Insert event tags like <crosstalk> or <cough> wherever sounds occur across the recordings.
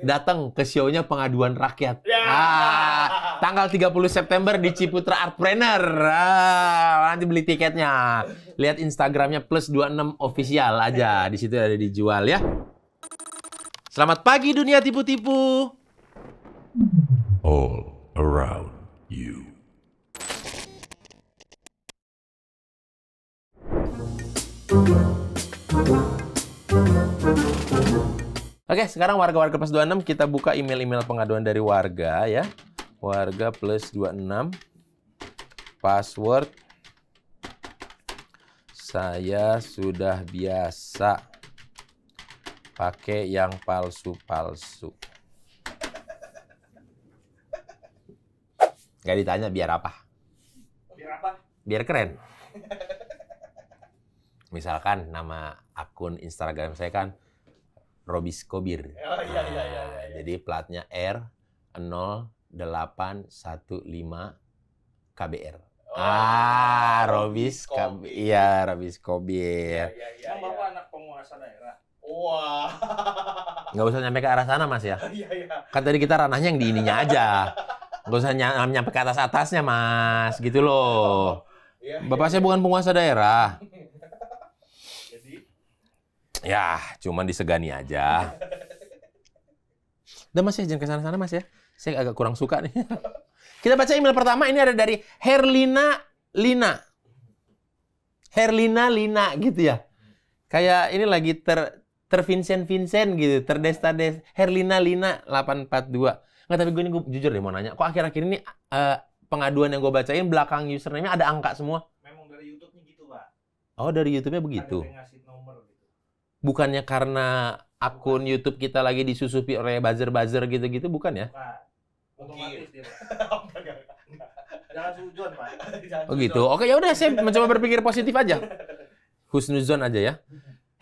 datang ke show-nya pengaduan rakyat. Ya. Ah, tanggal 30 September di Ciputra Artpreneur. Ah, nanti beli tiketnya. Lihat Instagramnya plus 26 official aja. Di situ ada dijual ya. Selamat pagi dunia tipu-tipu. All around you. thank you Oke, sekarang warga-warga plus 26 kita buka email-email pengaduan dari warga ya. Warga plus 26 password saya sudah biasa pakai yang palsu-palsu. Gak ditanya biar apa? Biar apa? Biar keren. Misalkan nama akun Instagram saya kan Robis Kobir. Oh, iya, iya, iya, iya. Jadi platnya R 0815 KBR. Oh, ah, Robis Kobir. Iya, Robis Kobir. Iya, iya, iya. Nah, Bapak anak penguasa daerah. Wah. Nggak usah nyampe ke arah sana, Mas ya. Iya, iya. Kan tadi kita ranahnya yang di ininya aja. Nggak usah ny nyampe ke atas-atasnya, Mas. Gitu loh. Bapak saya bukan penguasa daerah. Ya, cuman disegani aja. Udah <laughs> Mas ya, jangan ke sana-sana Mas ya. Saya agak kurang suka nih. <laughs> Kita baca email pertama ini ada dari Herlina Lina. Herlina Lina gitu ya. Kayak ini lagi ter ter Vincent Vincent gitu, terdesta des Herlina Lina 842. Enggak tapi gue ini gue jujur deh mau nanya, kok akhir-akhir ini uh, pengaduan yang gue bacain belakang username-nya ada angka semua? Memang dari YouTube-nya gitu, Pak. Oh, dari YouTube-nya begitu. Ada bukannya karena akun YouTube kita lagi disusupi oleh buzzer-buzzer gitu-gitu bukan ya? <laughs> oh gitu. Oke, ya udah saya mencoba berpikir positif aja. Husnuzon aja ya.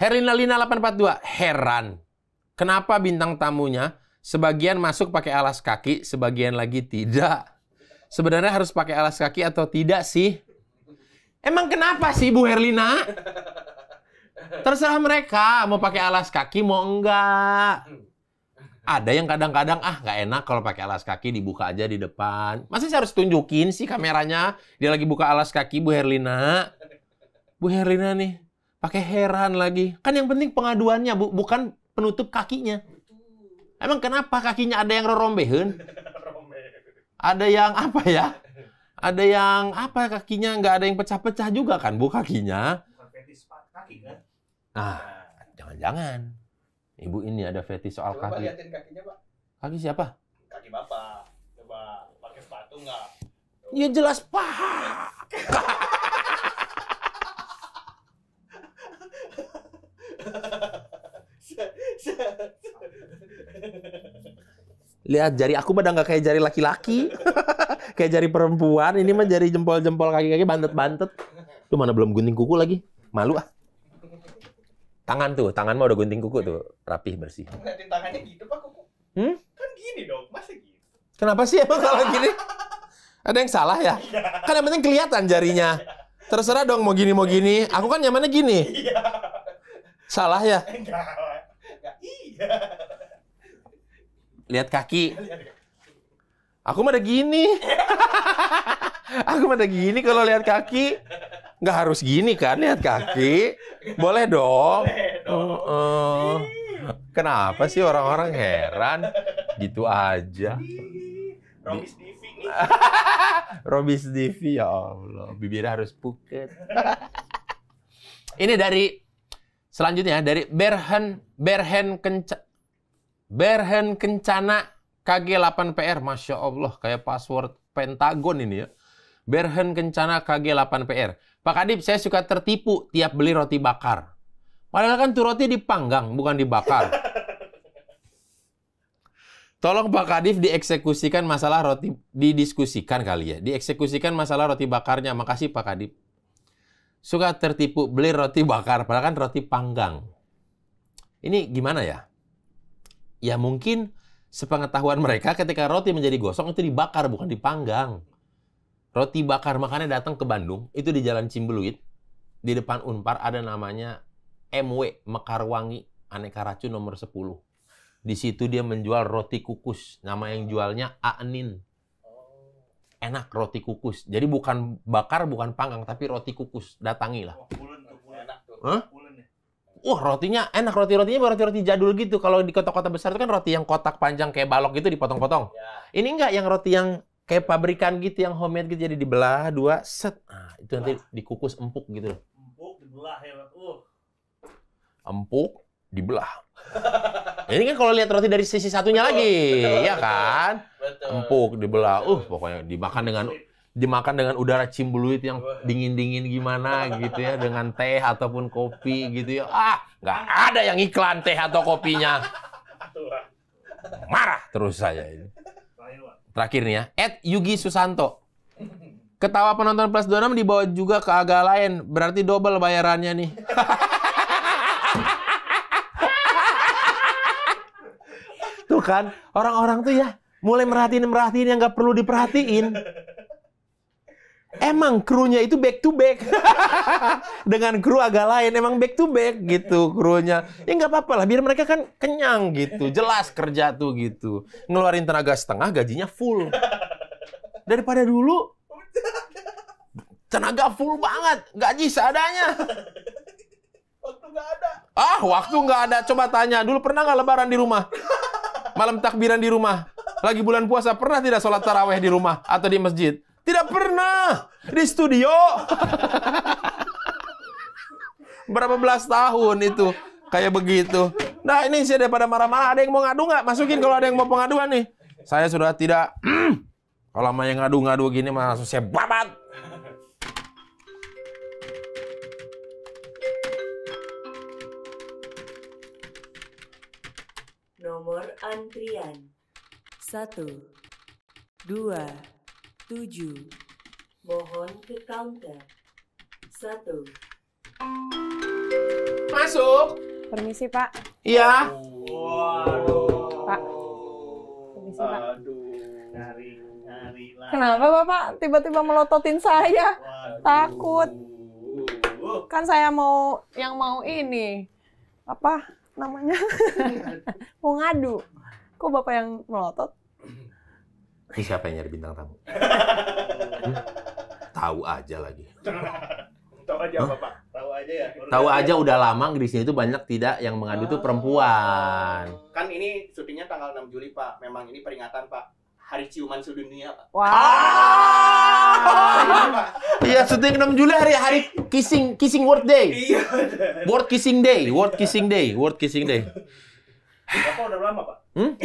Herlina Lina 842 heran kenapa bintang tamunya sebagian masuk pakai alas kaki, sebagian lagi tidak. Sebenarnya harus pakai alas kaki atau tidak sih? Emang kenapa sih Bu Herlina? <laughs> Terserah mereka mau pakai alas kaki mau enggak. Hmm. Ada yang kadang-kadang ah nggak enak kalau pakai alas kaki dibuka aja di depan. Masih saya harus tunjukin sih kameranya dia lagi buka alas kaki Bu Herlina. Bu Herlina nih pakai heran lagi. Kan yang penting pengaduannya Bu, bukan penutup kakinya. Emang kenapa kakinya ada yang rorombeheun? Ada yang apa ya? Ada yang apa kakinya nggak ada yang pecah-pecah juga kan Bu kakinya? Ah, jangan-jangan. Ibu ini ada fetish soal Coba kaki. kakinya, Pak. Kaki siapa? Kaki Bapak. Coba pakai sepatu nggak? Ya jelas paha. Lihat jari aku pada nggak kayak jari laki-laki, <laughs> kayak jari perempuan. Ini mah jari jempol-jempol kaki-kaki bantet-bantet. tuh mana belum gunting kuku lagi? Malu ah. Tangan tuh, tangan mah udah gunting kuku hmm. tuh, rapih bersih. Ngeliatin tangannya gitu pak kuku. Hmm? Kan gini dong, masa gitu? Kenapa sih emang kalau gini? Ada yang salah ya? Iya. Kan yang penting kelihatan jarinya. Terserah dong mau gini mau gini. Aku kan nyamannya gini. Iya. Salah ya? Enggak. Iya. Lihat kaki. Aku mah ada gini. <laughs> Aku mah ada gini kalau lihat kaki nggak harus gini kan lihat kaki. Boleh dong. Boleh dong. Uh -uh. Kenapa sih orang-orang heran? Gitu aja. Robis Divi nih. <laughs> Robis Divi ya Allah, bibirnya harus puket. Ini dari selanjutnya dari Berhen Berhen Kenca, Berhen Kencana KG8PR. Masya Allah, kayak password Pentagon ini ya. Berhen Kencana KG8PR. Pak Kadip, saya suka tertipu tiap beli roti bakar. Padahal kan tuh roti dipanggang, bukan dibakar. Tolong Pak Kadif dieksekusikan masalah roti, didiskusikan kali ya. Dieksekusikan masalah roti bakarnya. Makasih Pak Kadif. Suka tertipu beli roti bakar, padahal kan roti panggang. Ini gimana ya? Ya mungkin sepengetahuan mereka ketika roti menjadi gosong itu dibakar, bukan dipanggang. Roti bakar makannya datang ke Bandung, itu di Jalan Cimbeluit, di depan Unpar ada namanya MW Mekarwangi Aneka Racun nomor 10. Di situ dia menjual roti kukus, nama yang jualnya Anin. Oh. Enak roti kukus. Jadi bukan bakar, bukan panggang, tapi roti kukus. Datangilah. Wah, Wah, rotinya enak. Roti-rotinya roti-roti jadul gitu. Kalau di kota-kota besar itu kan roti yang kotak panjang kayak balok gitu dipotong-potong. Ya. Ini enggak yang roti yang kayak pabrikan gitu yang homemade gitu jadi dibelah dua set nah, itu nanti dikukus empuk gitu loh empuk dibelah ya uh. empuk dibelah <laughs> ini kan kalau lihat roti dari sisi satunya betul, lagi betul, ya betul, kan betul. empuk dibelah uh pokoknya dimakan dengan dimakan dengan udara cimbuluit yang dingin-dingin gimana <laughs> gitu ya dengan teh ataupun kopi gitu ya ah nggak ada yang iklan teh atau kopinya marah terus saya ini Terakhir nih ya, at Yugi Susanto. Ketawa penonton plus 26 dibawa juga ke agak lain, berarti double bayarannya nih. tuh kan, orang-orang tuh ya mulai merhatiin merhatiin yang nggak perlu diperhatiin emang krunya itu back to back <laughs> dengan kru agak lain emang back to back gitu krunya ya nggak apa-apa lah biar mereka kan kenyang gitu jelas kerja tuh gitu ngeluarin tenaga setengah gajinya full daripada dulu tenaga full banget gaji seadanya waktu nggak ada ah waktu nggak ada coba tanya dulu pernah nggak lebaran di rumah malam takbiran di rumah lagi bulan puasa pernah tidak sholat taraweh di rumah atau di masjid tidak pernah di studio. Berapa belas tahun itu kayak begitu. Nah ini sih daripada marah-marah ada yang mau ngadu nggak? Masukin kalau ada yang mau pengaduan nih. Saya sudah tidak. Mm, <clears throat> kalau mau yang ngadu-ngadu gini mah langsung saya babat. Nomor antrian. Satu, dua, 7. Mohon ke counter. 1. Masuk. Permisi, Pak. Iya. Waduh. Pak. Permisi, Pak. Aduh. Nyari, nyari lah. Kenapa Bapak tiba-tiba melototin saya? Waduh. Takut. Kan saya mau yang mau ini. Apa namanya? <laughs> mau ngadu. Kok Bapak yang melotot? Ini Siapa yang nyari bintang tamu? hmm? <laughs> Tahu aja lagi. Tahu aja apa, Pak? Tahu aja ya. Tahu aja udah lama di sini itu banyak tidak yang mengadu itu oh. perempuan. Kan ini syutingnya tanggal 6 Juli, Pak. Memang ini peringatan, Pak. Hari ciuman sedunia, Pak. Wah. Ah. Iya, iya, syuting 6 Juli hari hari kissing kissing world day. Iya. World kissing day, world kissing day, world kissing day. Bapak udah lama, Pak? Hmm? <laughs>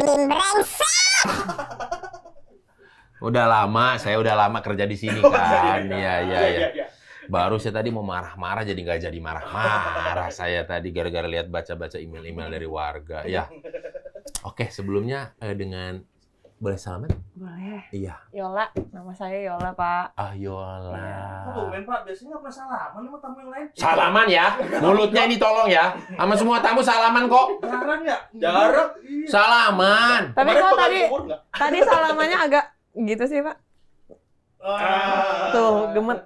brengsek. <laughs> udah lama, saya udah lama kerja di sini <laughs> oh, iya, kan. Iya iya. iya, iya, iya. Baru saya tadi mau marah-marah jadi nggak jadi marah-marah <laughs> saya tadi gara-gara lihat baca-baca email-email dari warga. Ya. Oke, sebelumnya eh, dengan boleh salaman? Boleh. Iya. Yola, nama saya Yola, Pak. Ah, Yola. Ya. Oh, ben, Pak, biasanya nggak pernah salaman sama tamu yang lain. Salaman ya? Mulutnya ini tolong ya. Sama semua tamu salaman kok. Jarang ya? Jarang. Iya. Salaman. Tapi kalau tadi tadi salamannya agak gitu sih, Pak. Ah. Tuh, gemet.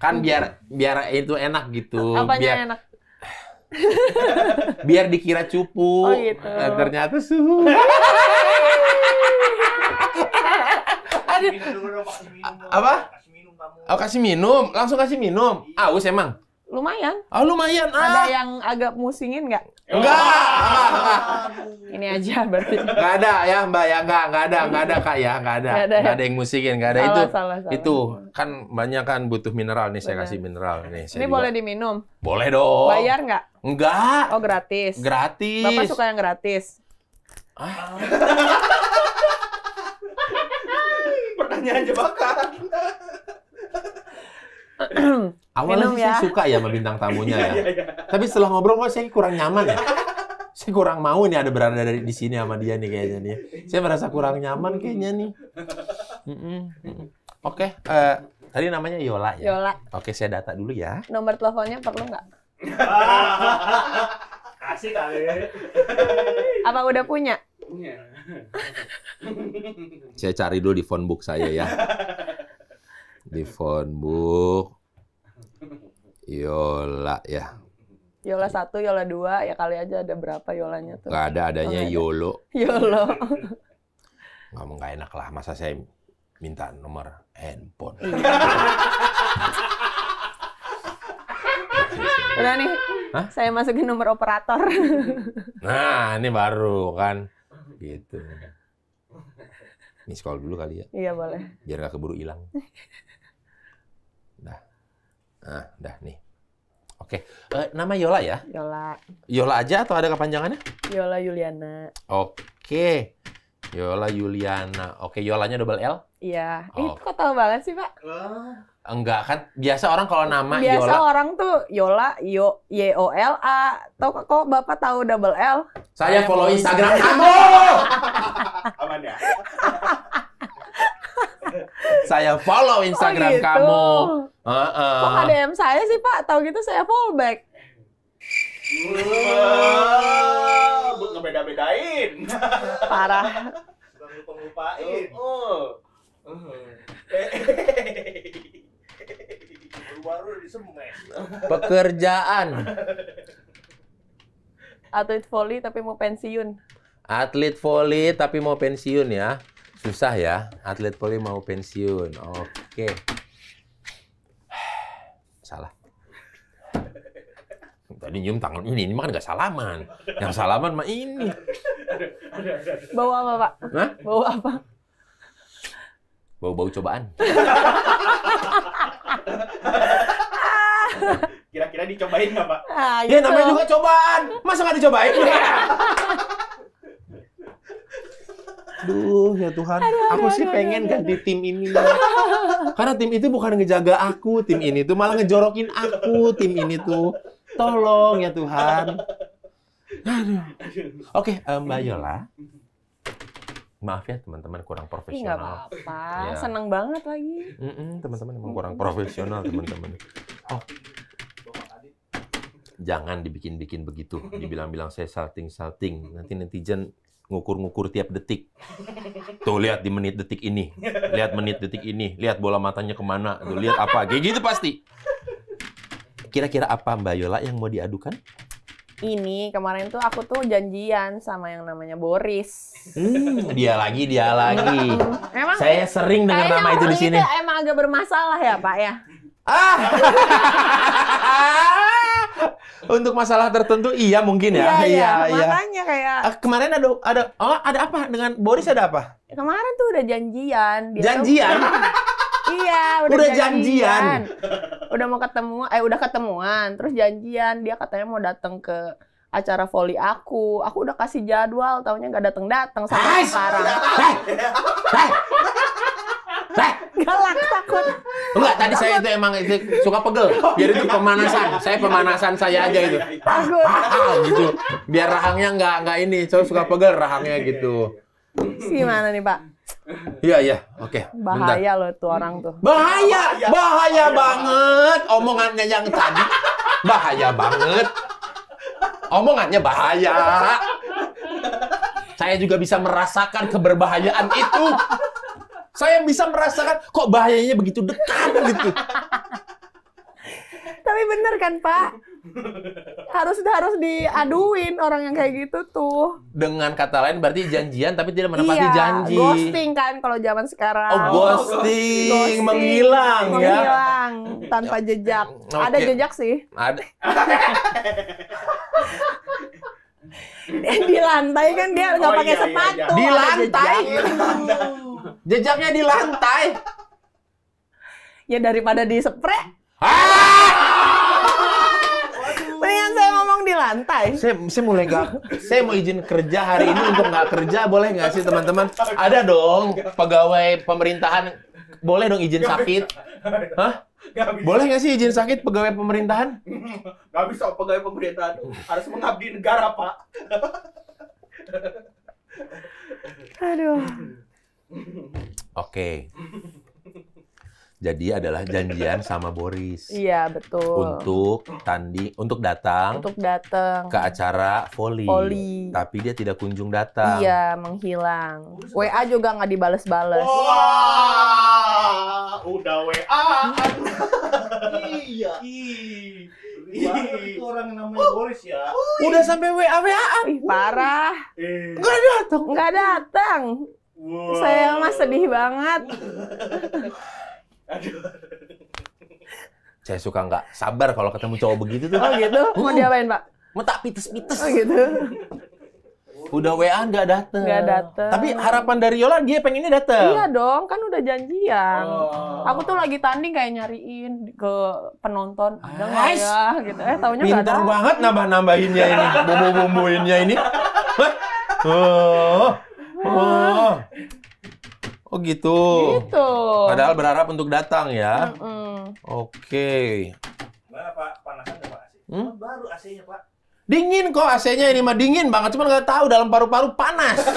Kan biar biar itu enak gitu. Apanya biar, enak? <laughs> biar dikira cupu. Oh gitu. Eh, ternyata suhu. <laughs> ada. Apa? Oh kasih minum, langsung kasih minum. Iya. Aus emang. Lumayan. Oh lumayan. Ah. Ada yang agak musingin nggak? Enggak. <laughs> Ini aja berarti. Enggak ada ya Mbak ya, enggak enggak ada, enggak ada Kak ya, enggak ada. Enggak ada, ya? ada yang musingin, enggak ada salah, itu. Salah, salah. Itu kan banyak kan butuh mineral nih, Bener. saya kasih mineral nih. Ini juga. boleh diminum? Boleh dong. Bayar nggak? Enggak. Oh gratis. Gratis. Bapak suka yang gratis. Ah. <laughs> hanya <clears throat> jebakan? Awalnya sih ya. saya suka ya sama bintang tamunya ya. <laughs> Iya, iya, iya. Tapi setelah ngobrol kok saya kurang nyaman ya. Saya kurang mau nih ada berada dari di sini sama dia nih kayaknya nih. Saya merasa kurang nyaman kayaknya nih. Oke, okay, uh, eh, tadi namanya Yola ya. Yola. Oke, okay, saya data dulu ya. Nomor teleponnya perlu nggak? <laughs> Kasih kali ya. Apa udah punya? Punya. <laughs> saya cari dulu di phonebook saya ya. Di phonebook. Yola ya. Yola satu, Yola dua, ya kali aja ada berapa Yolanya tuh. Gak ada, adanya oh, Yolo. <laughs> Yolo. Kamu nggak enak lah, masa saya minta nomor handphone. Iya. <laughs> Udah nih, Hah? saya masukin nomor operator. nah, ini baru kan gitu miss sekolah dulu kali ya iya boleh biar gak keburu hilang dah ah dah nih oke uh, nama Yola ya Yola Yola aja atau ada kepanjangannya Yola Yuliana oke Yola Yuliana oke Yolanya double L iya ini oh. kok tahu banget sih pak Enggak kan biasa orang kalau nama biasa Yola. Biasa orang tuh Yola Yo Y O L A. Tahu kok Bapak tahu double L? Saya follow Instagram <laughs> kamu. Aman ya? saya follow Instagram oh, gitu. kamu. Uh -uh. Kok DM saya sih Pak? Tahu gitu saya follow back. Buat ngebeda-bedain. Parah. lupa pengupain. Oh. Uh. Pekerjaan. Atlet voli tapi mau pensiun. Atlet voli tapi mau pensiun ya. Susah ya, atlet voli mau pensiun. Oke. Salah. Tadi nyium tangan ini, ini makan gak salaman. Yang salaman mah ini. Bawa apa, Pak? Hah? Bawa apa? Bau-bau cobaan. <laughs> <laughs> Kira-kira dicobain nggak, Pak? Ah, gitu. Ya namanya juga cobaan. Masa nggak dicobain? <laughs> Duh, ya Tuhan. Aduh, aduh, aku sih aduh, pengen aduh, ganti tim ini. Karena tim itu bukan ngejaga aku, tim ini tuh malah ngejorokin aku, tim ini tuh. Tolong ya Tuhan. Aduh. Oke, okay, eh, Mbak Yola. Maaf ya teman-teman kurang profesional. Enggak apa-apa, ya. seneng banget lagi. teman-teman emang kurang profesional teman-teman. Oh, jangan dibikin-bikin begitu. <laughs> Dibilang-bilang saya salting-salting. Nanti netizen ngukur-ngukur tiap detik. Tuh lihat di menit detik ini, lihat menit detik ini, lihat bola matanya kemana, tuh lihat apa, kayak gitu pasti. Kira-kira apa Mbak Yola yang mau diadukan? Ini kemarin tuh aku tuh janjian sama yang namanya Boris. Hmm, dia lagi, dia lagi. <laughs> emang saya sering dengar nama itu di sini. Itu emang agak bermasalah ya Pak ya. Ah. <laughs> <laughs> Untuk masalah tertentu iya mungkin ya. Iya, iya. iya. iya. Makanya kayak eh, kemarin ada ada oh, ada apa dengan Boris ada apa? Ya, kemarin tuh udah janjian. janjian. <laughs> iya, udah, udah janjian. janjian. Udah mau ketemu, eh udah ketemuan, terus janjian dia katanya mau datang ke acara voli aku. Aku udah kasih jadwal, tahunya nggak datang-datang sampai sekarang. Hey! Hey! Galak takut. Enggak, tadi saya itu emang itu suka pegel. Biar oh, itu iya. pemanasan. Saya pemanasan saya aja itu. Iya, iya, takut. Ah, ah, gitu. Biar rahangnya nggak nggak ini. Saya suka pegel rahangnya gitu. Gimana nih, Pak? Iya iya, oke. Bahaya loh tuh orang tuh. bahaya, bahaya banget. Omongannya yang tadi bahaya banget. Omongannya bahaya. Saya juga bisa merasakan keberbahayaan itu. Saya bisa merasakan kok bahayanya begitu dekat gitu. Tapi bener kan Pak? Harus harus diaduin orang yang kayak gitu tuh. Dengan kata lain berarti janjian tapi tidak menepati iya, janji. Ghosting kan kalau zaman sekarang. Oh ghosting, ghosting. menghilang, ya. Menghilang tanpa ya. jejak. Okay. Ada jejak sih. Ada. <laughs> di lantai kan dia nggak oh, pakai iya, sepatu. Iya, iya. Di lantai. <laughs> Jejaknya di lantai. ya daripada di spray. Mendingan saya ngomong di lantai. Saya, saya mulai nggak, saya mau izin kerja hari ini untuk nggak kerja boleh nggak sih teman-teman? Ada dong pegawai pemerintahan boleh dong izin sakit. Hah? Gak Boleh nggak sih izin sakit pegawai pemerintahan? Gak bisa pegawai pemerintahan harus mengabdi negara pak. Aduh. Oke. Jadi adalah janjian sama Boris. Iya betul. Untuk tanding, untuk datang. Untuk datang. Ke acara voli. Voli. Tapi dia tidak kunjung datang. Iya menghilang. WA juga nggak dibales-bales. Wah, udah WA. iya. Ih, orang namanya oh, Boris ya. Udah sampai WA WA. Ih, parah. Eh. Nggak datang. nggak datang. Wow. Saya mas sedih banget. <laughs> Saya suka nggak sabar kalau ketemu cowok begitu tuh. Oh gitu? Mau uh. diapain pak? Mau tak pites-pites. Oh gitu? Udah WA nggak dateng. Nggak dateng. Tapi harapan dari Yola dia pengennya dateng. Iya dong, kan udah janjian. Oh. Aku tuh lagi tanding kayak nyariin ke penonton. Ada nggak ya? Gitu. Eh, taunya nggak ada. Pinter banget nambah-nambahinnya ini, bumbu-bumbuinnya ini. <laughs> Oh. Oh, Oh gitu. Gitu. Padahal berharap untuk datang ya. Mm -mm. Oke. Gimana Pak? panas nggak Pak AC? Hmm? Baru AC-nya Pak. Dingin kok AC-nya ini mah dingin banget, cuman nggak tahu dalam paru-paru panas. <laughs>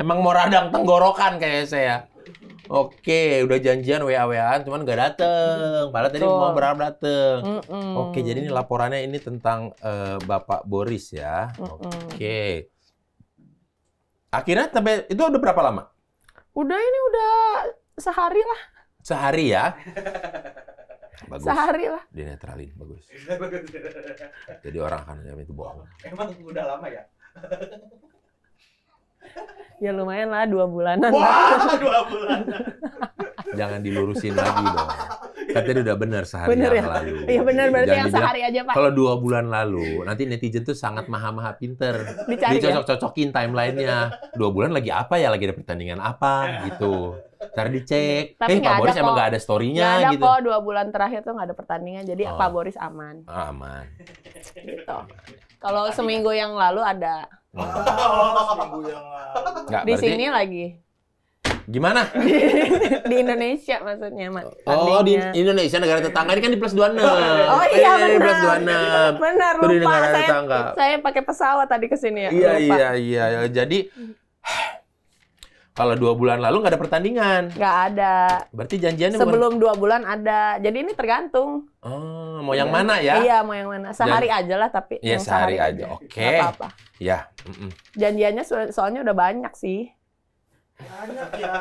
Emang mau radang tenggorokan kayak saya. Oke, udah janjian wa waan cuman nggak dateng. Padahal tadi mau berharap dateng. Mm -mm. Oke, jadi ini laporannya ini tentang uh, Bapak Boris ya. Mm -mm. Oke. Akhirnya sampai itu udah berapa lama? Udah ini udah sehari lah. Sehari ya. <laughs> Bagus. Sehari lah. Dinetralin, bagus. Jadi orang akan itu bohong. Emang udah lama ya? <laughs> ya lumayan lah dua bulanan. Wah, dua bulanan. Jangan dilurusin lagi dong. Katanya udah benar sehari bener yang ya? lalu. Iya benar berarti Jangan yang sehari aja Pak. Kalau dua bulan lalu, nanti netizen tuh sangat maha-maha pinter. Dicari ya? Dicocok-cocokin ya? timelinenya. Dua bulan lagi apa ya? Lagi ada pertandingan apa gitu. Ntar dicek. Tapi eh, Pak Boris kok. emang nggak ada storynya nya gak ada gitu. kok dua bulan terakhir tuh nggak ada pertandingan. Jadi oh. Pak Boris aman. Oh, aman. Gitu. Kalau seminggu yang lalu ada Oh, seminggu yang di berarti... sini lagi. Gimana? <laughs> di, di Indonesia maksudnya, Mat. Oh, di Indonesia negara tetangga ini kan di plus 26. Oh iya benar. Di plus 26. Benar, lupa. Di negara saya, tetangga. Saya pakai pesawat tadi ke sini ya. Iya, lupa. iya, iya. Jadi kalau dua bulan lalu nggak ada pertandingan. Nggak ada. Berarti janjiannya sebelum dua bulan ada. Jadi ini tergantung. Oh, mau yang iya. mana ya? Iya, mau yang mana. Sehari Dan, aja lah tapi. Iya, sehari, sehari aja. aja. Oke. Okay. Apa-apa. Ya. Mm -mm. Janjiannya so soalnya udah banyak sih. Banyak ya.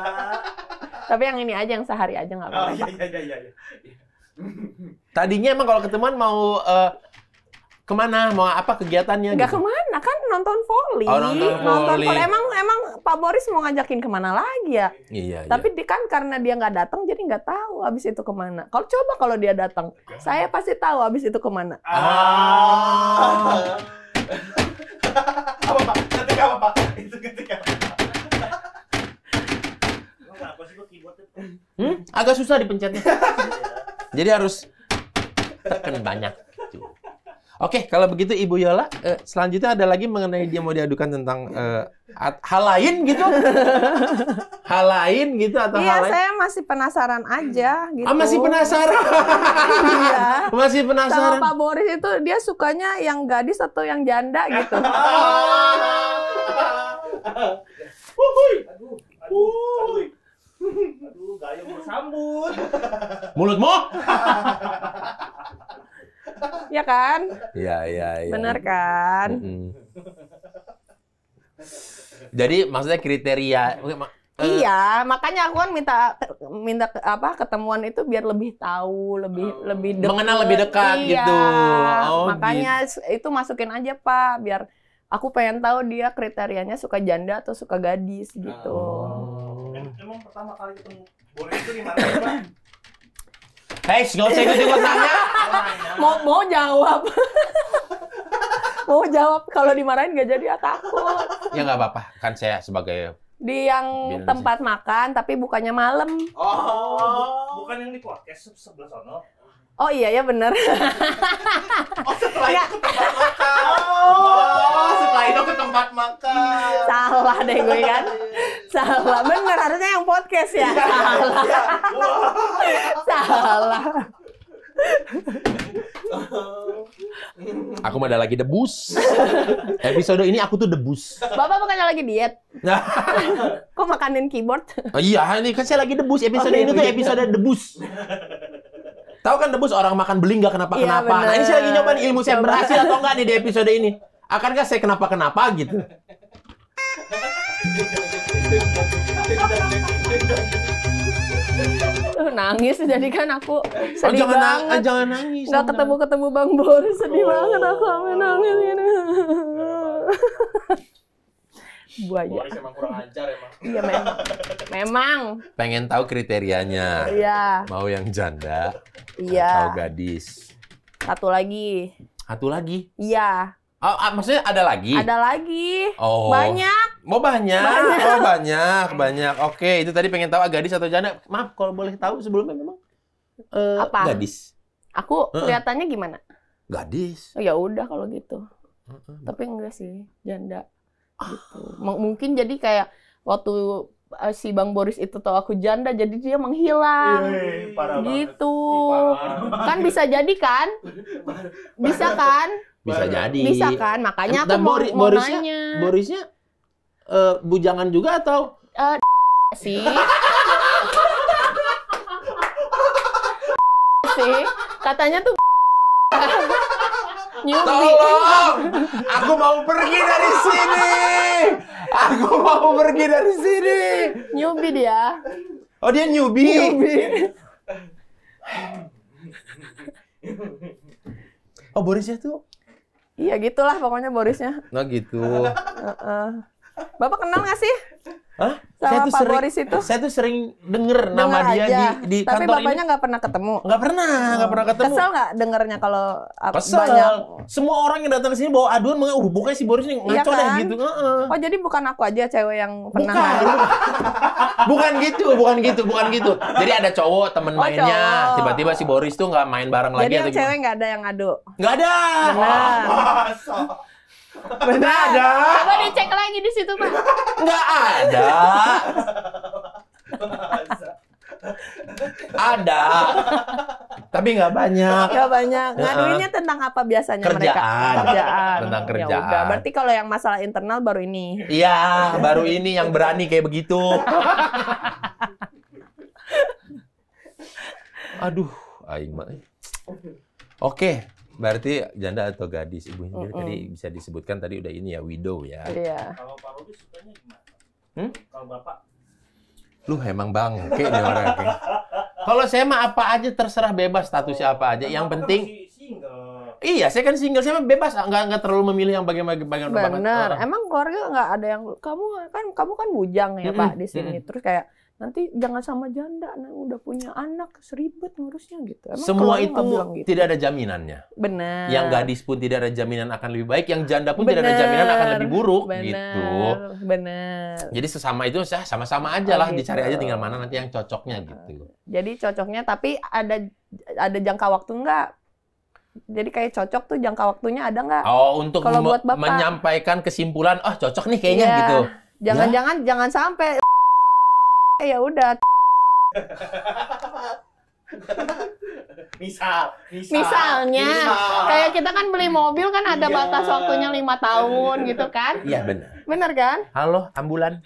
tapi yang ini aja yang sehari aja nggak oh, apa-apa. Oh, iya, iya, iya. Tadinya emang kalau ketemuan mau uh, Kemana? Mau apa kegiatannya? Gak gitu? kemana kan nonton volley. Oh, nonton Nonton volley. Emang emang Pak Boris mau ngajakin kemana lagi ya? Iya. iya. Tapi iya. kan karena dia nggak datang jadi nggak tahu abis itu kemana. Kalau coba kalau dia datang, saya pasti tahu abis itu kemana. Ah. <laughs> apa pak? Ketika apa pak? Itu ketika apa? Hmm? Agak susah dipencetnya. <laughs> Jadi harus tekan banyak. Oke, kalau begitu Ibu Yola, uh, selanjutnya ada lagi mengenai dia mau diadukan tentang uh, hal lain gitu, <laughs> hal lain gitu atau iya, hal lain? Iya, saya masih penasaran aja gitu. Ah, masih penasaran? iya. <laughs> Masih penasaran. Sama Pak Boris itu dia sukanya yang gadis atau yang janda gitu. Wuhui. Aduh, aduh, aduh, aduh, gayung bersambut. Mulutmu? <laughs> <laughs> Ya kan? Iya, iya, iya. Benar kan? Mm -hmm. Jadi maksudnya kriteria eh, eh. Iya, makanya aku kan minta minta apa ketemuan itu biar lebih tahu, lebih uh, lebih dekat. Mengenal lebih dekat iya. gitu. Oh, makanya gitu. itu masukin aja, Pak, biar aku pengen tahu dia kriterianya suka janda atau suka gadis gitu. Oh. Emang pertama kali ketemu Boris itu di mana, Eh, nggak usah ikut-ikut nanya. mau mau jawab. mau jawab kalau dimarahin nggak jadi ya takut. Ya nggak apa-apa, kan saya sebagai di yang Bilang tempat sih. makan tapi bukannya malam. Oh, bukan yang di podcast sebelah sono. Oh iya ya benar. <laughs> oh setelah itu ke tempat makan. Oh. <laughs> oh setelah itu ke tempat makan. Salah deh gue kan. Salah bener harusnya yang podcast ya. Iya, iya. Salah. Salah. aku ada lagi debus. Episode ini aku tuh debus. Bapak bukannya lagi diet? <laughs> Kok makanin keyboard? Oh, iya, ini kan saya lagi debus. Episode oh, iya, ini tuh episode debus. Tahu kan debus orang makan beli nggak kenapa-kenapa. Ya, nah, ini saya lagi nyoba nih ilmu saya berhasil atau enggak nih di episode ini. Akankah saya kenapa-kenapa gitu? nangis jadi kan aku oh, sedih oh, jangan banget. Eh, jangan nangis. Gak ketemu-ketemu Bang Boris sedih oh. banget aku sampai nangis buaya. kurang ajar emang. <laughs> Iya memang. memang. Pengen tahu kriterianya. Iya. Mau yang janda? Iya. Atau gadis? Satu lagi. Satu lagi? Iya. Oh, ah, maksudnya ada lagi? Ada lagi. Oh. Banyak. Mau oh, banyak. banyak. Oh, banyak, banyak. Oke, itu tadi pengen tahu ah, gadis atau janda. Maaf kalau boleh tahu sebelumnya memang uh, apa? Gadis. Aku kelihatannya gimana? Gadis. Oh, ya udah kalau gitu. Uh -uh. Tapi enggak sih, janda gitu. mungkin jadi kayak waktu uh, si Bang Boris itu tahu aku janda jadi dia menghilang. Yeay, iya, iya. parah gitu. Parah kan bisa jadi kan? Bisa kan? Bisa jadi. Bisa kan? Makanya aku Dan mau, Boris, mau Borisnya, nanya. Borisnya uh, bujangan juga atau uh, sih? <laughs> sih. Katanya tuh Tolong! Aku mau pergi dari sini! Aku mau pergi dari sini! Newbie dia. Oh dia newbie? Newbie. oh Borisnya tuh? Iya gitulah pokoknya Borisnya. Nah gitu. Uh -uh. Bapak kenal gak sih? Hah? Sama saya tuh Pak sering, Boris itu? Saya tuh sering denger, denger nama aja. dia di, di Tapi bapaknya gak pernah ketemu. Gak pernah, nggak gak pernah ketemu. Kesel gak dengernya kalau ah, Kesel. banyak? Semua orang yang datang ke sini bawa aduan mengenai uh, oh, bukannya si Boris ini iya ngaco iya kan? deh gitu. Uh-uh. Oh jadi bukan aku aja cewek yang pernah. Bukan. <laughs> bukan gitu, bukan gitu, bukan gitu. Jadi ada cowok temen oh, mainnya, tiba-tiba si Boris tuh gak main bareng jadi lagi. Jadi cewek gak ada yang ngadu? Nggak ada. Nah. <laughs> Oh, Mana ada? Coba dicek lagi di situ, Pak. Enggak ada. ada. Tapi nggak banyak. Nggak banyak. Ngaduinnya tentang apa biasanya kerjaan. mereka? Kerjaan. Tentang ya kerjaan. Yaudah. Berarti kalau yang masalah internal baru ini. Iya, baru ini yang berani kayak begitu. <laughs> Aduh, aing mah. Eh. Oke, Berarti janda atau gadis ibu sendiri mm -mm. tadi bisa disebutkan tadi udah ini ya widow ya. Iya. Kalau Pak Robi sukanya gimana? Hmm? Kalau Bapak? Lu emang bang, oke orang Kalau saya mah apa aja terserah bebas statusnya oh, apa aja. Yang kan penting Iya, saya kan single, saya mah bebas, ah, nggak nggak terlalu memilih yang bagaimana bagaimana. Benar. Emang keluarga nggak ada yang kamu kan kamu kan bujang ya mm -hmm. Pak di sini. Mm -hmm. Terus kayak nanti jangan sama janda nah, udah punya anak seribet ngurusnya gitu Emang semua itu gitu? tidak ada jaminannya benar yang gadis pun tidak ada jaminan akan lebih baik yang janda pun bener. tidak ada jaminan akan lebih buruk bener. gitu benar jadi sesama itu sah ya, sama-sama aja oh, lah gitu. dicari aja tinggal mana nanti yang cocoknya gitu jadi cocoknya tapi ada ada jangka waktu enggak jadi kayak cocok tuh jangka waktunya ada nggak? Oh, untuk buat menyampaikan kesimpulan, oh cocok nih kayaknya yeah. gitu. Jangan-jangan yeah. jangan sampai Eh, ya udah misal, misal, misalnya misal. kayak kita kan beli mobil kan ada yeah. batas waktunya lima tahun gitu kan iya, iya benar benar kan halo ambulan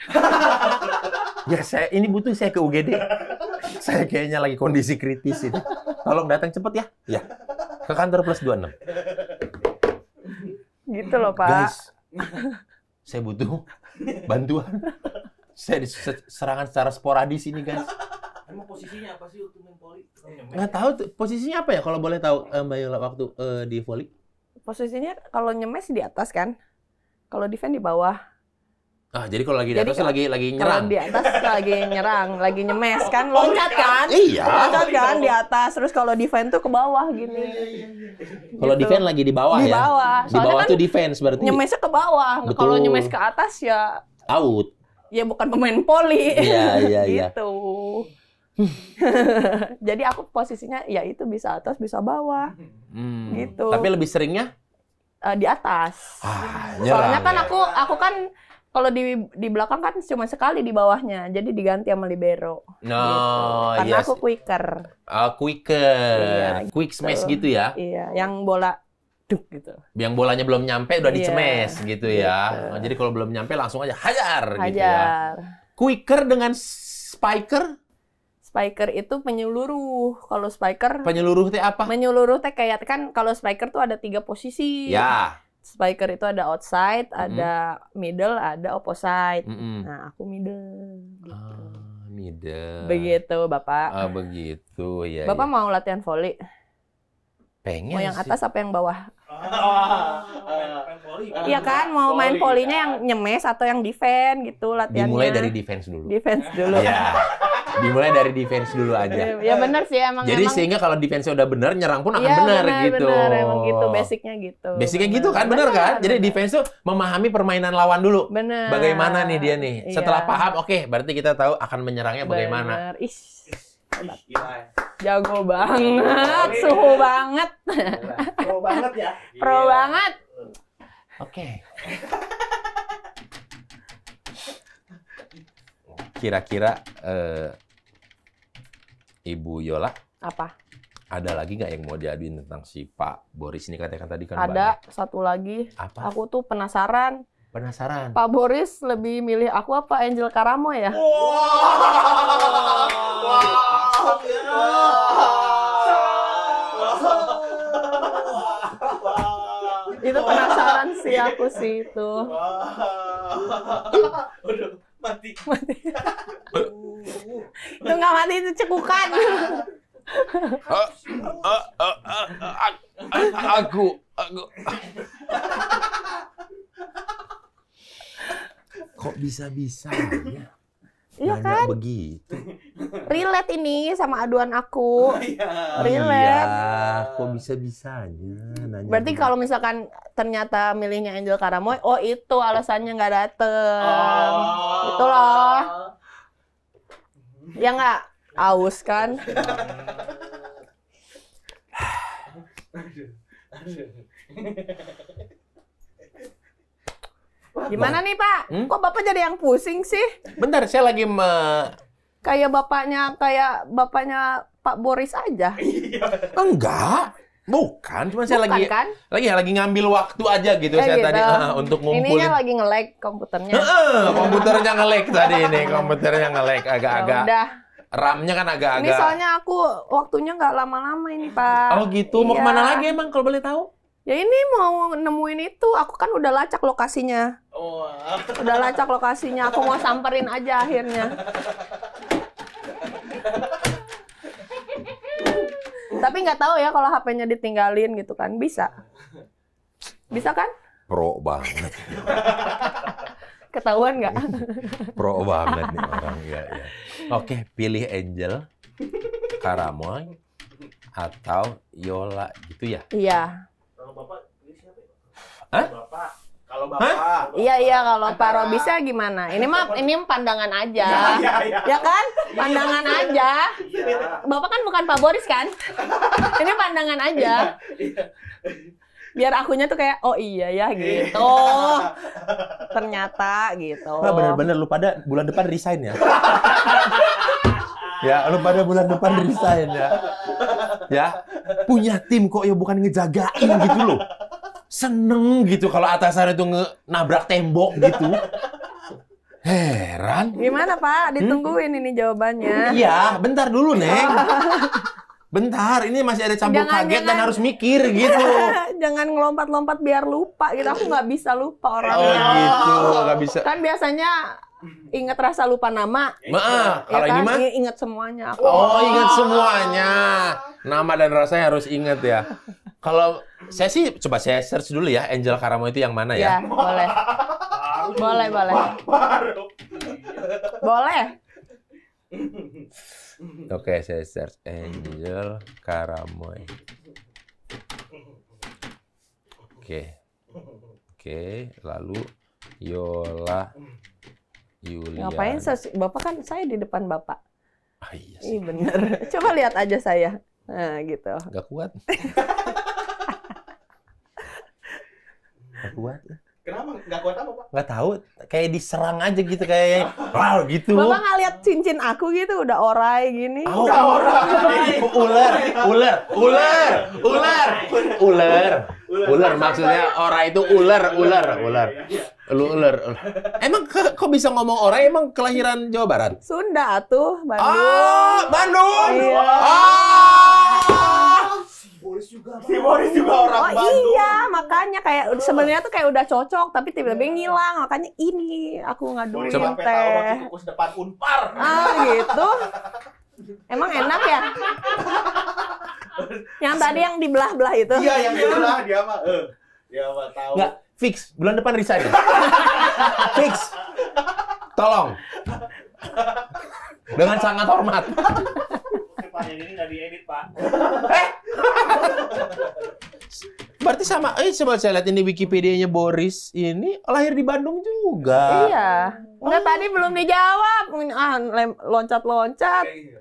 <laughs> ya saya ini butuh saya ke UGD saya kayaknya lagi kondisi kritis ini tolong datang cepet ya ya ke kantor plus 26 gitu loh pak guys saya butuh bantuan saya diserang secara sporadis ini guys. <laughs> Emang posisinya apa sih waktu main volley? Nggak tahu tuh posisinya apa ya kalau boleh tahu eh, Mbak Yola waktu uh, di volley? Posisinya kalau nyemes di atas kan, kalau defend di bawah. Ah, jadi kalau lagi di atas lagi lagi nyerang. di atas lagi nyerang, lagi nyemes kan, oh, loncat iya. kan? Iya. Loncat kan di atas, terus kalau defend tuh ke bawah gini. Iya, iya, kalau gitu. defend lagi di bawah ya. Di bawah. Soalnya di bawah kan tuh defense berarti. Nyemesnya ke bawah. Kalau nyemes ke atas ya out ya bukan pemain poli. Iya, iya, <laughs> iya. Gitu. <laughs> Jadi aku posisinya ya itu bisa atas, bisa bawah. Hmm. Gitu. Tapi lebih seringnya uh, di atas. Ah, Soalnya kan ya. aku aku kan kalau di di belakang kan cuma sekali di bawahnya, jadi diganti sama libero. No, gitu. Iya karena yes. aku quicker. Uh, quicker, iya, quick gitu. smash gitu ya? Iya, yang bola duk gitu. Yang bolanya belum nyampe udah yeah. dicemes gitu ya. Gitu. Oh, jadi kalau belum nyampe langsung aja hajar, hajar. gitu ya. Quicker dengan spiker? Spiker itu menyeluruh. Kalau spiker Penyeluruh teh apa? Menyeluruh teh kayak kan kalau spiker tuh ada tiga posisi. Ya. Spiker itu ada outside, mm ada middle, ada opposite. Mm -hmm. Nah, aku middle gitu. Ah, middle. Begitu, Bapak. Ah, begitu ya. Bapak ya. mau latihan volley? Pengen mau yang sih. atas apa yang bawah? Ah. Iya kan, mau main polinya yang nyemes atau yang defense gitu latihannya. Dimulai dari defense dulu. Defense dulu. Iya. Dimulai dari defense dulu aja. Iya, ya benar sih emang. Jadi emang... sehingga kalau defense udah benar, nyerang pun akan ya, benar gitu. Benar, emang gitu basicnya gitu. Basicnya gitu kan, bener kan? Jadi defense tuh memahami permainan lawan dulu. Bener. Bagaimana nih dia nih? Setelah ya. paham, oke, okay, berarti kita tahu akan menyerangnya bagaimana. Bener. Ish. Hebat. Ya. Jago banget, suhu banget. Pro banget ya. <laughs> Pro iya. banget. Oke. Kira-kira uh, Ibu Yola apa? Ada lagi nggak yang mau diaduin tentang si Pak Boris ini katakan kata tadi kan Ada banyak. satu lagi. Apa? Aku tuh penasaran Penasaran. Pak Boris lebih milih aku apa Angel Karamo ya? Itu penasaran sih aku sih itu. Waduh, mati. Mati. itu nggak mati itu cekukan. aku, aku. Kok bisa-bisa ya? Iya nah, kan? begitu. Relate ini sama aduan aku. Oh, iya. Oh, Relate. Iya, kok bisa-bisanya nanya. Berarti kalau misalkan ternyata milihnya Angel Karamoy, oh itu alasannya nggak dateng. Oh. Itu loh. Ya nggak? Aus kan? Aduh. Gimana nih Pak? Hmm? Kok Bapak jadi yang pusing sih? Bentar, saya lagi me... Kayak bapaknya, kayak bapaknya Pak Boris aja. Iya. Enggak. Bukan, cuma saya lagi kan? lagi lagi ngambil waktu aja gitu ya, saya gitu. tadi uh, untuk ngumpulin. Ininya lagi nge-lag komputernya. komputernya nge-lag tadi ini, komputernya nge-lag ya agak-agak. Ya RAM-nya kan agak-agak. Ini aku waktunya nggak lama-lama ini, Pak. Oh gitu. Iya. Mau kemana lagi emang kalau boleh tahu? ya ini mau nemuin itu aku kan udah lacak lokasinya oh. udah lacak lokasinya aku mau samperin aja akhirnya tapi nggak tahu ya kalau HP-nya ditinggalin gitu kan bisa bisa kan pro banget ketahuan nggak pro banget nih orang ya, ya. oke pilih Angel Karamoy atau Yola gitu ya iya Bapak ya, Hah? Bapak. Kalau Bapak. Iya iya kalau Pak Robisnya gimana? Ini mah ini pandangan aja. Ya, ya, ya. ya kan? Iya. Pandangan aja. Iya. Bapak kan bukan Pak Boris kan? <laughs> ini pandangan aja. Iya, biar akunya tuh kayak oh iya ya gitu ternyata gitu nah, bener-bener lu pada bulan depan resign ya <laughs> ya lu pada bulan depan resign ya ya punya tim kok ya bukan ngejagain gitu loh. Seneng gitu kalau atasan itu nge nabrak tembok gitu. Heran. Gimana Pak? Hmm? Ditungguin hmm? ini jawabannya. Iya, bentar dulu Neng. Oh. Bentar, ini masih ada campur jangan, kaget jangan, dan harus mikir gitu. <laughs> jangan ngelompat-lompat biar lupa gitu. Aku nggak bisa lupa oh, orangnya. Oh gitu, nggak bisa. Kan biasanya ingat rasa lupa nama. Maaf, ya ah, kan? kalau kan? ini mah ingat semuanya. Aku. Oh, ingat semuanya. Nama dan rasanya harus ingat ya. kalau saya sih coba saya search dulu ya Angel Karamo itu yang mana ya? Ya, boleh. boleh, boleh. boleh. Oke, saya search Angel Karamoy. Oke. Oke, lalu Yola Yulia. Iya, Ngapain saya, Bapak kan saya di depan Bapak. Ah, iya sih. Ih, bener. <laughs> Coba lihat aja saya. Nah, gitu. Gak kuat. <laughs> Gak kuat. Kenapa? Gak kuat apa, Pak? Gak tahu. Kayak diserang aja gitu. Kayak, <laughs> wow, gitu. Bapak nggak lihat cincin aku gitu? Udah orai gini. Oh, udah orai. ular, ular, ular, ular, ular. Ular maksudnya orai itu ular, ular, ular. ular. Iya, iya. Lu ular. Emang ke, kok bisa ngomong orang emang kelahiran Jawa Barat? Sunda tuh, Bandung. Oh, Bandung. Iya. Oh. Si Boris juga. Si Boris juga orang oh, Bandung. iya, makanya kayak sebenarnya tuh kayak udah cocok, tapi tiba-tiba ngilang. Makanya ini aku ngaduin Boris teh. Boris fokus depan Unpar. Ah, gitu. Emang enak ya? yang tadi yang dibelah-belah itu. Iya, yang dibelah dia mah. Eh, dia mah tahu. Nggak, fix bulan depan resign. <laughs> fix. Tolong. Dengan sangat hormat. Eh! Berarti sama, eh coba saya lihat ini Wikipedia-nya Boris ini lahir di Bandung juga. Iya. Enggak oh. tadi belum dijawab. Ah, loncat-loncat. Gitu.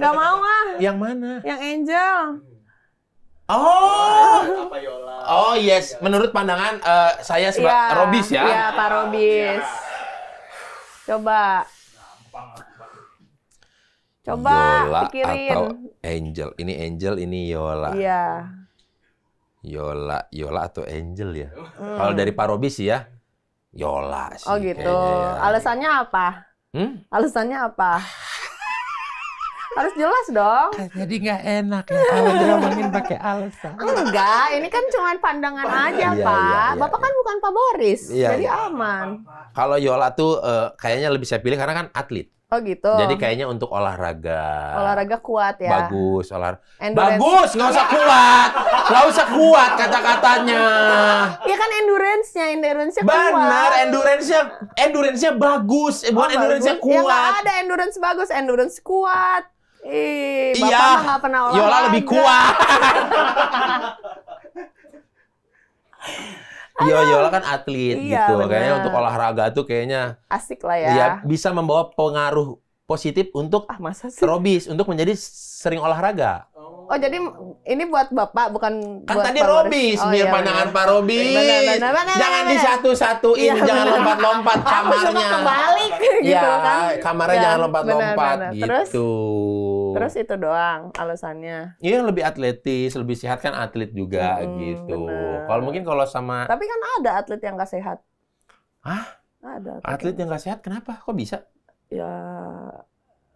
Nggak mau ah. Yang mana? Yang Angel. Oh. Apa Oh yes, iya. menurut pandangan uh, saya sebab yeah. Robis ya. Iya, Pak iya, Robis. Iya. Coba. Coba Yola pikirin. atau Angel. Ini Angel, ini Yola. Iya. Yola, Yola atau Angel ya? Hmm. Kalau dari Pak Robis ya, Yola sih. Oh gitu. Ya. Alasannya apa? Hmm? Alasannya apa? Ah, harus jelas dong. Jadi nggak enak ya kalau ngomongin pakai alasan. Enggak, ini kan cuma pandangan iya, aja, iya, Pak. Iya, iya, Bapak iya. kan bukan Pak Boris, iya, jadi iya. aman. Kalau Yola tuh uh, kayaknya lebih saya pilih karena kan atlet. Oh gitu. Jadi kayaknya untuk olahraga. Olahraga kuat ya. Bagus olahraga. Bagus, nggak usah kuat, nggak usah kuat kata-katanya. Iya kan endurance-nya, endurance-nya kuat. Benar, endurance-nya, endurance-nya bagus, eh, bukan oh, endurance-nya ya, kuat. Ya, ada endurance bagus, endurance kuat. Ih, iya. Bapak iya. gak pernah olahraga. Yola lebih kuat. <laughs> Iya, Yola kan atlet iya, gitu. Bener. Kayaknya untuk olahraga tuh kayaknya asik lah ya. ya bisa membawa pengaruh positif untuk ah, masa sih? Robis untuk menjadi sering olahraga. Oh, jadi ini buat Bapak bukan kan buat tadi Robis, oh, biar iya, pandangan iya. Pak Robis. Bener, bener, bener, jangan di satu satuin iya, jangan lompat-lompat kamarnya. Aku kebalik gitu ya, kan. kamarnya ya, jangan lompat-lompat gitu. Terus? Terus itu doang alasannya. Iya lebih atletis, lebih sehat kan atlet juga hmm, gitu. Kalau mungkin kalau sama Tapi kan ada atlet yang gak sehat. Hah? Ada. Atlet, atlet yang gak sehat kenapa? Kok bisa? Ya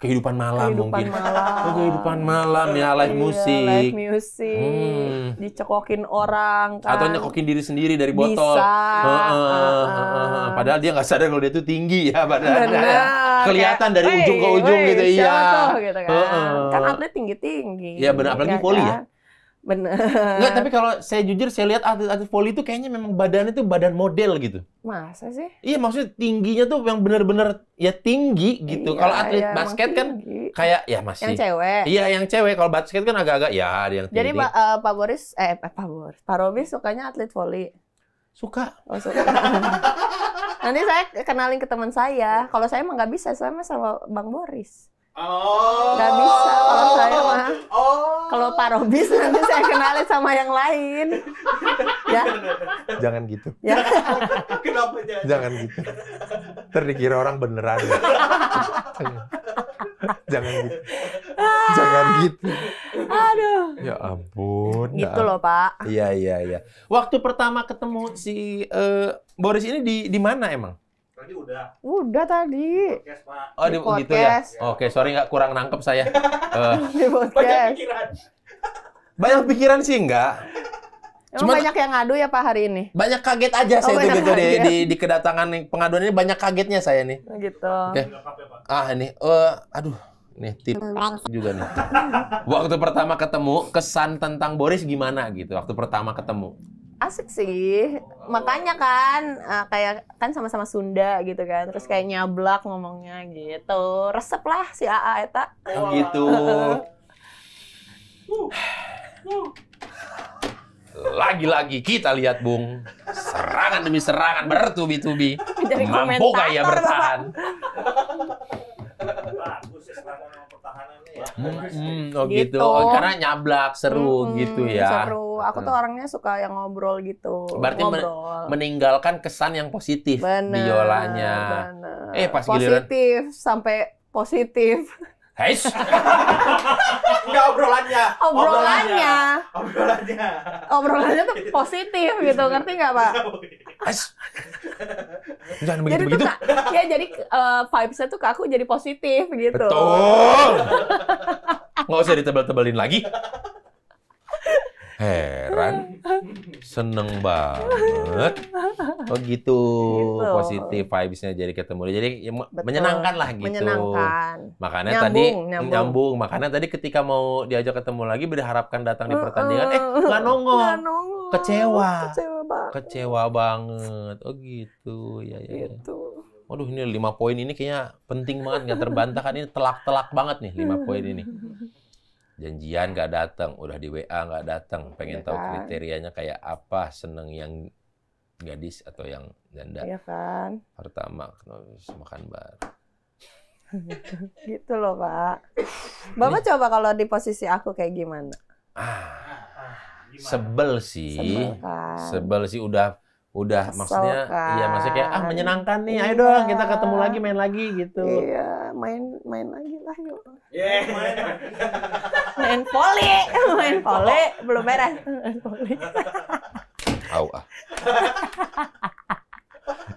kehidupan malam kehidupan mungkin. Malam. Oh, kehidupan malam ya live iya, musik. live music. Hmm. Dicekokin orang kan. Atau nyekokin diri sendiri dari botol. Bisa. Uh, uh, uh, uh. Padahal dia nggak sadar kalau dia itu tinggi ya padahal. Ya. Kelihatan Kayak, dari ujung ke ujung wey, gitu iya. gitu kan. Uh, uh. kan atlet tinggi-tinggi. ya benar apalagi kan? ya, ya. Bener. Nggak, tapi kalau saya jujur, saya lihat atlet-atlet voli itu kayaknya memang badannya itu badan model gitu. Masa sih? Iya, maksudnya tingginya tuh yang bener-bener ya tinggi gitu. Iya, kalau atlet iya, basket kan tinggi. kayak ya masih. Yang cewek. Iya, yang cewek. Kalau basket kan agak-agak ya ada yang tinggi. Jadi Pak, uh, eh, Pak Boris, eh Pak Boris, Pak Robi sukanya atlet voli. Suka. Oh, suka. <laughs> Nanti saya kenalin ke teman saya. Kalau saya emang nggak bisa, saya sama Bang Boris. Oh. Nggak bisa. Robis nanti saya kenalin sama yang lain. ya. Jangan gitu. Ya. Kenapa jangan? Jangan gitu. Terdikira orang beneran. Ya. jangan gitu. Jangan gitu. Aduh. Ya ampun. Gitu loh, Pak. Iya, iya, iya. Waktu pertama ketemu si uh, Boris ini di di mana emang? Tadi udah. Udah tadi. Podcast, Pak. Oh, di, di podcast. gitu ya. Oke, okay, sorry nggak kurang nangkep saya. uh, <laughs> di eh, podcast. Banyak pikiran sih enggak. Emang banyak yang ngadu ya Pak hari ini? Banyak kaget aja oh, saya itu gitu di, di, di kedatangan pengaduan ini banyak kagetnya saya nih. Oh, gitu. Oke. Ah ini, uh, aduh, nih tip juga nih. waktu pertama ketemu kesan tentang Boris gimana gitu? Waktu pertama ketemu? Asik sih, makanya kan uh, kayak kan sama-sama Sunda gitu kan, terus kayak nyablak ngomongnya gitu, resep lah si AA Eta. Oh, gitu. <laughs> <laughs> Lagi-lagi kita lihat Bung, serangan demi serangan bertubi-tubi. gak ya bertahan? Ya, ya. Hmm, hmm, oh gitu. gitu. Oh, karena nyablak seru hmm, gitu hmm, ya. Seru. Aku tuh hmm. orangnya suka yang ngobrol gitu. Berarti ngobrol. meninggalkan kesan yang positif bener, biolanya. Bener. Eh pas positif giliran positif sampai positif. Heis. Enggak obrolannya. Obrolannya. Obrolannya. Obrolannya tuh gitu. positif gitu, ngerti nggak pak? Heis. Jangan begitu begitu. Tuh, ya jadi uh, vibes-nya tuh ke aku jadi positif gitu. Betul. Enggak usah ditebel-tebelin lagi. Heran. Seneng banget. Oh gitu, gitu. positif vibesnya jadi ketemu. Jadi ya, menyenangkan lah gitu. Menyenangkan. Makanya nyambung, tadi nyambung. nyambung. Makanya tadi ketika mau diajak ketemu lagi berharapkan datang di pertandingan, eh nggak nongol. nongol. Kecewa. Kecewa banget. Kecewa banget. Oh gitu, ya, ya ya. Gitu. Waduh ini lima poin ini kayaknya penting banget nggak terbantahkan ini telak-telak banget nih lima poin ini janjian gak datang, udah di WA gak datang, pengen ya tahu kan? kriterianya kayak apa, seneng yang gadis atau yang janda. Iya kan? Pertama makan bar. <laughs> gitu loh pak. Bapak Ini... coba kalau di posisi aku kayak gimana? Ah, ah, ah sebel sih, sebel, kan? sebel sih udah udah Kesel, maksudnya kan. iya maksudnya kayak ah kan? menyenangkan nih iya. ayo dong kita ketemu lagi main lagi gitu iya main main lagi lah yuk yeah. <laughs> main <laughs> main poli main poli belum beres main poli <laughs> au ah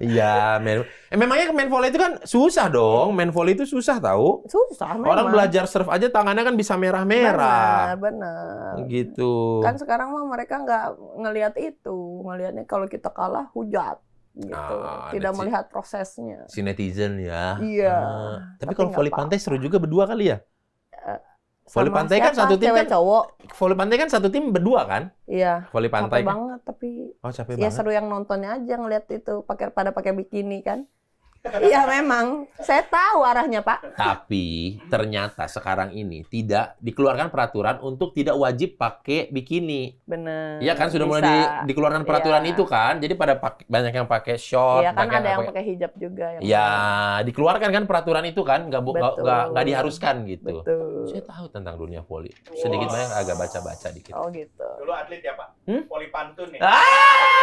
Iya, main. Eh, memangnya main volley itu kan susah dong. Main volley itu susah tahu? Susah memang. Orang belajar serve aja tangannya kan bisa merah-merah. Benar, benar. Gitu. Kan sekarang mah mereka nggak ngelihat itu, ngelihatnya kalau kita kalah hujat gitu. Ah, Tidak melihat prosesnya. Si netizen ya. Iya. Ah. Tapi, Tapi kalau volley pantai seru juga berdua kali ya? voli pantai kan siapa? kan satu tim Cewek kan cowok. Voli pantai kan satu tim berdua kan? Iya. Voli pantai. Capek kan? banget tapi. Oh, capek ya, banget. Ya seru yang nontonnya aja ngeliat itu pakai pada pakai bikini kan. <laughs> Iya memang, saya tahu arahnya Pak. Tapi ternyata sekarang ini tidak dikeluarkan peraturan untuk tidak wajib pakai bikini. Benar. Iya kan sudah bisa. mulai di, dikeluarkan peraturan ya. itu kan, jadi pada pake, banyak yang pakai short. Iya kan ada yang, pakai hijab juga. Ya, iya ya dikeluarkan kan peraturan itu kan, nggak nggak diharuskan gitu. Betul. Saya tahu tentang dunia poli, iya. sedikit banyak agak baca-baca dikit. Oh gitu. Dulu atlet ya Pak, hmm? poli pantun ya. Ah!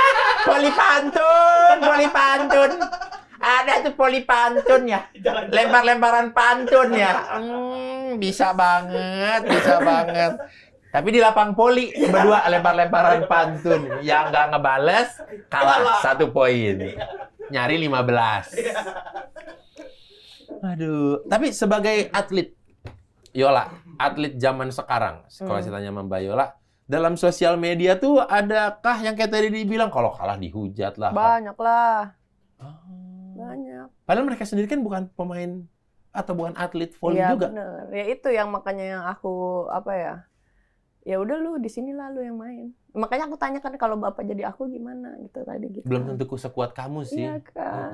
Poli pantun, poli pantun. Ada tuh poli pantun ya. <laughs> Lempar-lemparan pantun ya. <laughs> Hmm, bisa banget, bisa banget. Tapi di lapang poli berdua lempar-lemparan pantun yang nggak ngebales kalah satu poin. Nyari 15. Iya. Aduh, tapi sebagai atlet Yola, atlet zaman sekarang, kalau hmm. saya tanya sama Mbak Yola, dalam sosial media tuh adakah yang kayak tadi dibilang kalau kalah dihujat lah? Banyak lah. Oh. Banyak. Padahal mereka sendiri kan bukan pemain atau bukan atlet volley ya, juga. Bener. Ya itu yang makanya yang aku apa ya? Ya udah lu di sini lalu yang main. Makanya aku tanyakan kalau bapak jadi aku gimana gitu tadi gitu. Belum tentu ku sekuat kamu sih. Iya kan.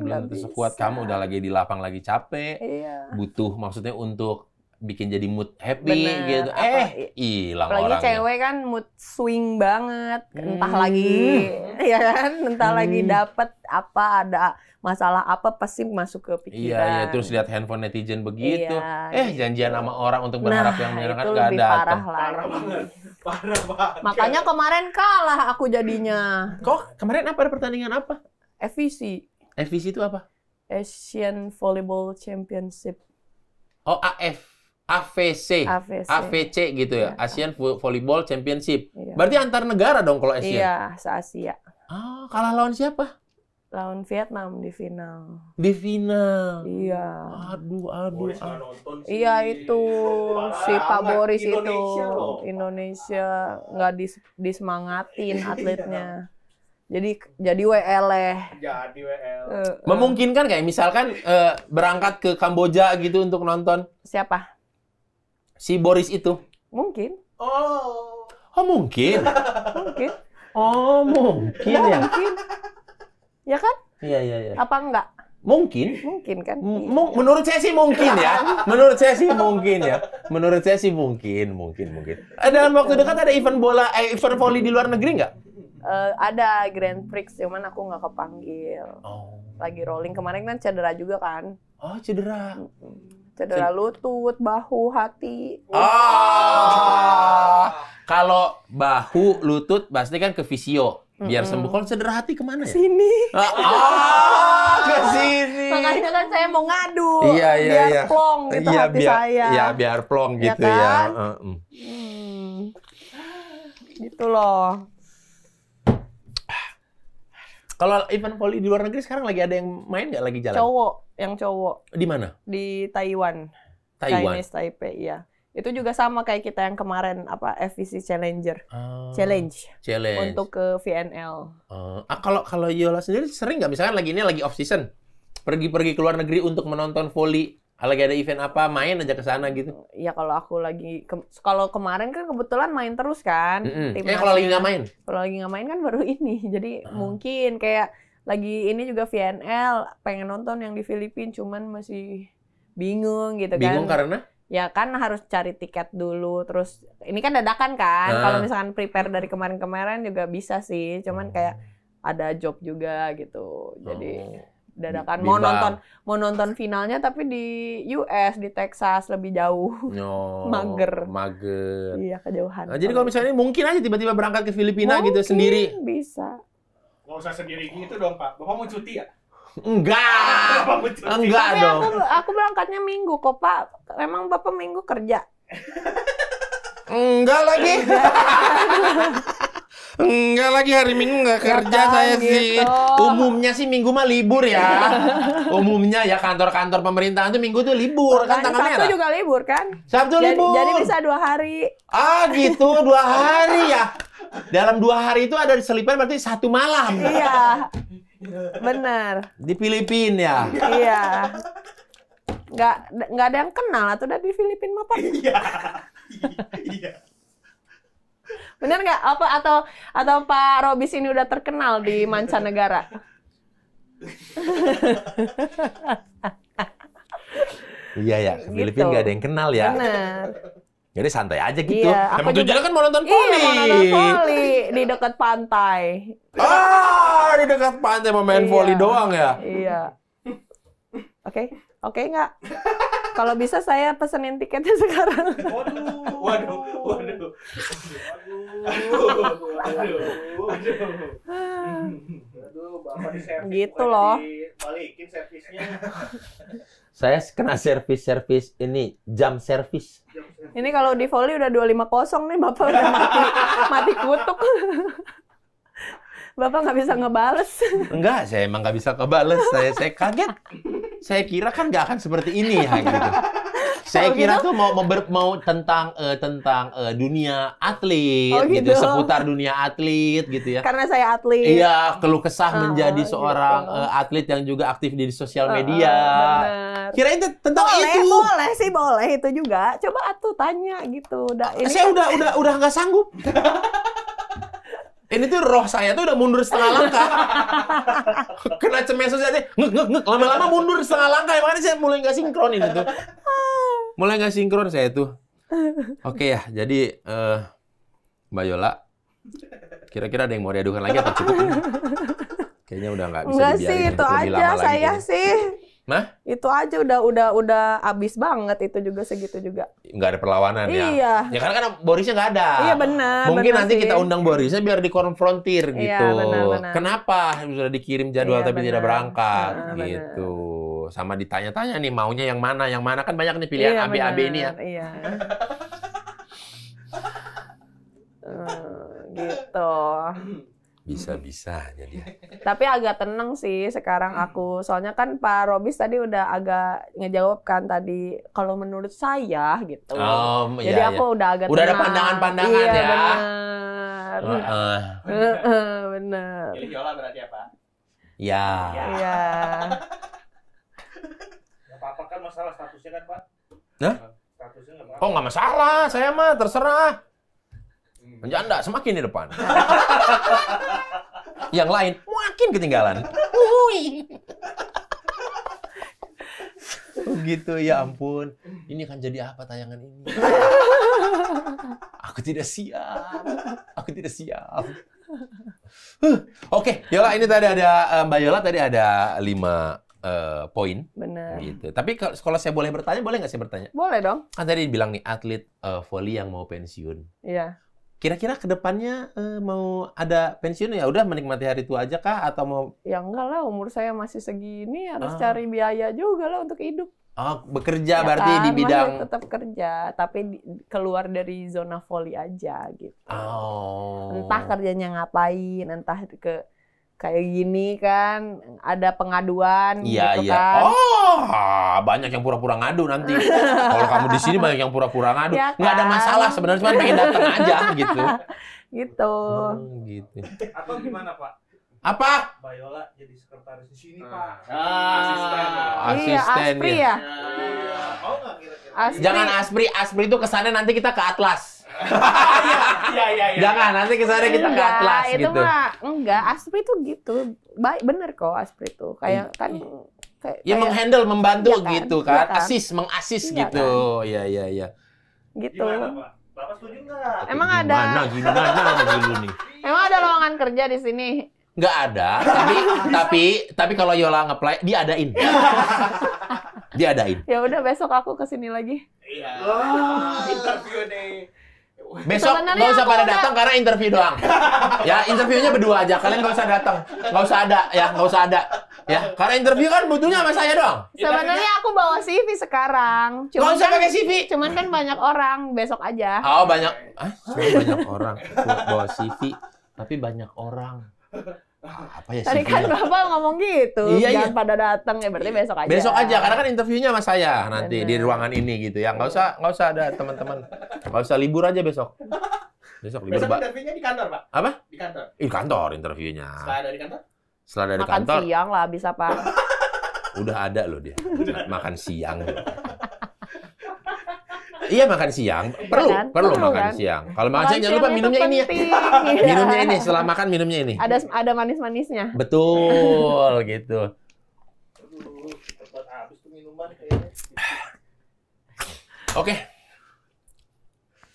belum tentu sekuat kamu udah lagi di lapang lagi capek. Iya. Butuh maksudnya untuk bikin jadi mood happy Bener. gitu. Apa, eh, hilang orangnya. Apalagi cewek kan mood swing banget. Entah hmm. lagi <laughs> ya kan, entah hmm. lagi dapat apa ada masalah apa pasti masuk ke pikiran. Iya, iya. terus lihat handphone netizen begitu. Iya, eh, gitu. janjian sama orang untuk nah, berharap nah, yang menyenangkan enggak ada. Parah, parah banget. Parah banget. Makanya kemarin kalah aku jadinya. Kok kemarin apa ada pertandingan apa? FVC. FVC itu apa? Asian Volleyball Championship. Oh, AF. AVC, AVC, AVC gitu ya, ya. Asian Volleyball Championship. Ya. Berarti antar negara dong kalau Asia. Iya, se-Asia. Ah, kalah lawan siapa? Lawan Vietnam di final. Di final. Iya. Aduh, aduh. aduh. Iya itu si Pak Boris Indonesia itu loh. Indonesia nggak dis disemangatin iya. atletnya. Jadi jadi WL ya. Jadi WL. L. uh. Memungkinkan kayak ya? misalkan uh, berangkat ke Kamboja gitu untuk nonton. Siapa? si Boris itu? Mungkin. Oh. Oh mungkin. mungkin. Oh mungkin ya, ya. Mungkin. Ya kan? Iya iya iya. Apa enggak? Mungkin. Mungkin kan. M iya. menurut saya sih mungkin ya. Menurut saya sih mungkin ya. Menurut saya sih mungkin, mungkin, mungkin. Eh, dalam waktu dekat ada event bola, eh, event volley di luar negeri nggak? Uh, eh, ada Grand Prix, cuman aku nggak kepanggil. Oh. Lagi rolling kemarin kan cedera juga kan? Oh cedera. Mm -hmm. Cedera lutut, bahu, hati. Ah. Oh. Kalau bahu, lutut pasti kan ke fisio. Biar mm -hmm. sembuh. Kalau cedera hati kemana ya? Sini. Ah, ah. <laughs> ke sini. Makanya kan saya mau ngadu. Iya, iya, biar iya. plong gitu iya, hati biar, saya. Iya, biar plong ya gitu ya. Kan? ya. Uh Gitu loh. Kalau event poli di luar negeri sekarang lagi ada yang main nggak lagi jalan? Cowok yang cowok. Di mana? Di Taiwan. Taiwan. Chinese Taipei, ya. Itu juga sama kayak kita yang kemarin apa FVC Challenger. Uh, challenge. Challenge. Untuk ke VNL. Uh, oh. ah kalau kalau Yola sendiri sering nggak misalkan lagi ini lagi off season. Pergi-pergi ke luar negeri untuk menonton volley ah, lagi ada event apa main aja ke sana gitu. Iya kalau aku lagi ke, kalau kemarin kan kebetulan main terus kan. Mm -hmm. Eh kalau lagi nggak main? Kalau lagi nggak main kan baru ini. Jadi uh. mungkin kayak lagi ini juga VNL pengen nonton yang di Filipina cuman masih bingung gitu bingung kan bingung karena ya kan harus cari tiket dulu terus ini kan dadakan kan nah. kalau misalkan prepare dari kemarin-kemarin juga bisa sih cuman kayak hmm. ada job juga gitu jadi oh. dadakan mau nonton mau nonton finalnya tapi di US di Texas lebih jauh oh, mager mager iya kejauhan nah, jadi kalau misalnya mungkin aja tiba-tiba berangkat ke Filipina gitu mungkin gitu sendiri bisa Gak usah sendiri gitu dong, Pak. Bapak mau cuti ya? Enggak. mau cuti. Enggak Tapi dong. Aku, aku berangkatnya minggu kok, Pak. memang Bapak minggu kerja? enggak lagi. Enggak lagi hari Minggu nggak kerja ya, saya gitu. sih. Umumnya sih Minggu mah libur ya. Umumnya ya kantor-kantor pemerintahan tuh Minggu tuh libur Bukan, kan, kan tanggal merah. juga libur kan? Sabtu jadi, libur. Jadi bisa dua hari. Ah gitu dua hari ya dalam dua hari itu ada selipan berarti satu malam. Iya. Benar. Di Filipina ya. Iya. Nggak nggak ada yang kenal atau udah di Filipina apa? Iya. Iya. Benar nggak? Apa atau atau Pak Robis ini udah terkenal di mancanegara? iya ya, Filipina gitu. nggak ada yang kenal ya. Benar. Jadi santai aja gitu. Iya, Emang tujuannya kan mau nonton poli. Iya, mau nonton poli di dekat pantai. Ah, di dekat pantai mau main iya, doang ya? Iya. Oke, okay. oke okay, nggak? Kalau bisa saya pesenin tiketnya <laughs> sekarang. Waduh, waduh, waduh. Gitu waduh, waduh, waduh. Aduh, bapak di Gitu loh. Balikin servisnya saya kena servis servis ini jam servis. Ini kalau di volley udah dua lima kosong nih Bapak udah mati, <laughs> mati kutuk. Bapak nggak bisa ngebales. Enggak, saya emang nggak bisa ngebales. Saya saya kaget. Saya kira kan nggak akan seperti ini ya gitu. Saya oh, kira gitu? tuh mau mau, ber, mau tentang uh, tentang uh, dunia atlet oh, gitu. gitu seputar dunia atlet gitu ya. Karena saya atlet. Iya, keluh kesah oh, menjadi gitu. seorang uh, atlet yang juga aktif di sosial oh, media. Oh, kira itu tentang boleh, itu. Boleh sih, boleh itu juga. Coba atuh tanya gitu. Udah, ah, ini saya kan... udah udah udah nggak sanggup. <laughs> ini tuh roh saya tuh udah mundur setengah langkah. <laughs> Kena cemesus aja, ngek ngek ngek. Lama-lama <laughs> mundur setengah langkah, Emang ini saya mulai nggak sinkron ini tuh. <laughs> Mulai nggak sinkron saya tuh. Oke okay ya, jadi uh, Mbak Yola, kira-kira ada yang mau diadukan lagi atau cukup? Kayaknya udah nggak bisa Enggak sih, itu aja saya lagi. sih. Nah? Itu aja udah udah udah abis banget itu juga segitu juga. Nggak ada perlawanan iya. ya. Iya. Ya karena kan Borisnya nggak ada. Iya benar. Mungkin bener nanti sih. kita undang Borisnya biar dikonfrontir iya, gitu. Iya, Kenapa sudah dikirim jadwal iya, tapi benar. tidak berangkat nah, benar, gitu. Benar. Sama ditanya-tanya nih maunya yang mana, yang mana kan banyak nih pilihan iya, AB-AB ini ya. Iya. <laughs> Eh, gitu bisa bisa dia. Tapi agak tenang sih sekarang hmm. aku. Soalnya kan Pak Robis tadi udah agak ngejawabkan tadi kalau menurut saya gitu. Um, Jadi aku iya. udah agak udah tenang. ada pandangan-pandangan iya, ya. Benar. Uh, benar. Jadi Yola berarti apa? Ya, ya. Iya. apa-apa kan masalah statusnya kan, Pak? Hah? Statusnya enggak apa-apa. Oh, enggak masalah. Saya mah terserah. Janda semakin di depan. <laughs> Yang lain makin ketinggalan. Uhuy. <laughs> Begitu ya ampun. Ini akan jadi apa tayangan ini? Aku tidak siap. Aku tidak siap. Huh. Oke, okay. Yola ini tadi ada eh, Mbak Yola tadi ada lima uh, poin. Benar. Gitu. Tapi kalau sekolah saya boleh bertanya, boleh nggak saya bertanya? Boleh dong. Kan tadi bilang nih atlet uh, eh, voli yang mau pensiun. Iya kira-kira kedepannya eh, mau ada pensiun ya udah menikmati hari tua aja kah atau mau ya enggak lah umur saya masih segini harus ah. cari biaya juga lah untuk hidup oh bekerja ya berarti kan, di bidang tetap kerja tapi di, keluar dari zona voli aja gitu oh. entah kerjanya ngapain entah ke kayak gini kan ada pengaduan iya, gitu iya. kan. Oh, banyak yang pura-pura ngadu nanti. <laughs> Kalau kamu di sini banyak yang pura-pura ngadu. Ya kan? ada masalah sebenarnya cuma pengen datang aja gitu. <laughs> Gitu. Hmm, gitu. Atau gimana, Pak? Apa? Bayola jadi sekretaris di sini, Pak. Ah, asisten. Ah, iya, asisten. Iya, Aspri ya. ya. Oh, kira-kira. Jangan Aspri, Aspri itu kesannya nanti kita ke Atlas. Iya, iya, iya. Jangan nanti kesana kita enggak, ke atlas itu gitu. Mah, enggak, Aspri tuh gitu. Baik bener kok Aspri tuh. Kayak hmm. kan kayak, ya kayak, menghandle membantu iya kan, gitu, iya kan. Kan? Iya gitu. kan. Iya kan. Asis mengasis iya gitu. Iya, kan. iya, iya. Gitu. Gimana, Bapak setuju enggak? Emang ada Gimana gimana nih? Emang ada lowongan kerja di sini? Nggak ada, tapi tapi tapi kalau Yola ngeplay diadain. <laughs> diadain. Ya udah besok aku kesini lagi. Iya. Oh, interview nih. Besok nggak usah pada datang karena interview doang. <laughs> ya interviewnya berdua aja. Kalian nggak usah datang, nggak usah ada, ya nggak usah ada. Ya karena interview kan butuhnya sama saya doang. Sebenarnya kan? aku bawa CV sekarang. Cuman nggak usah kan- pakai CV. Cuman kan banyak orang. Besok aja. Oh banyak. Ah, banyak orang. bawa CV tapi banyak orang apa ya Tadi kan Bapak ngomong gitu, iya, iya. jangan iya. pada datang ya berarti besok aja. Besok aja karena kan interviewnya sama saya nanti Bener. di ruangan ini gitu ya. Enggak usah enggak usah ada teman-teman. Enggak usah libur aja besok. Besok libur, Besok interviewnya di kantor, Pak. Apa? Di kantor. Di kantor interviewnya. Setelah dari kantor? Setelah dari Makan kantor. Makan siang lah bisa, Pak. Udah ada loh dia. Makan siang. Loh. Iya makan siang. Perlu, ya kan? perlu, perlu makan kan? siang. Kalau makan siang jangan lupa minumnya ini ya. <laughs> minumnya ini, setelah makan minumnya ini. Ada ada manis-manisnya. Betul <laughs> gitu. Oke. Okay.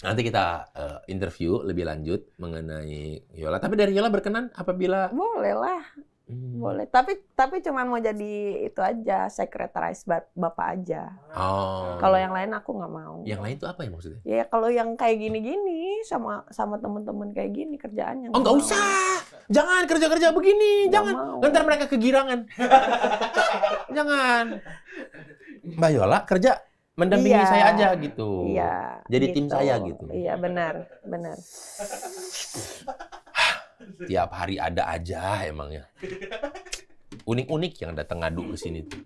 Nanti kita uh, interview lebih lanjut mengenai Yola. Tapi dari Yola berkenan apabila Boleh lah. Hmm. Boleh, tapi tapi cuman mau jadi itu aja sekretaris bapak aja. Oh. Kalau yang lain aku nggak mau. Yang lain itu apa ya maksudnya? Ya kalau yang kayak gini-gini sama sama temen-temen kayak gini kerjaannya. Oh nggak usah, jangan kerja-kerja begini, gak jangan. Mau. Ntar mereka kegirangan. <laughs> jangan. Mbak Yola kerja mendampingi iya, saya aja gitu. Iya. Jadi gitu. tim saya gitu. Iya benar, benar. <laughs> Tiap hari ada aja emangnya. Unik-unik yang datang ngadu ke sini tuh.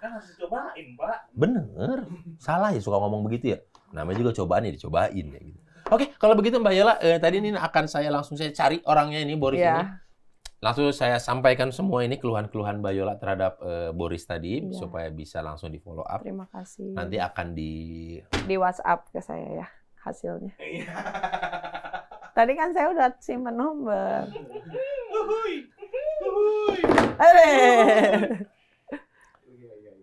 Kan harus cobain, Pak. Bener. Salah ya suka ngomong begitu ya. Namanya juga cobaan ya dicobain ya gitu. Oke, kalau begitu Mbak Yola, eh, tadi ini akan saya langsung saya cari orangnya ini Boris yeah. ini. Langsung saya sampaikan semua ini keluhan-keluhan Mbak Yola terhadap uh, Boris tadi ya. supaya bisa langsung di follow up. Terima kasih. Nanti akan di di WhatsApp ke saya ya hasilnya. Iya. <laughs> Tadi kan saya udah simpen nomor. Iya, iya, iya.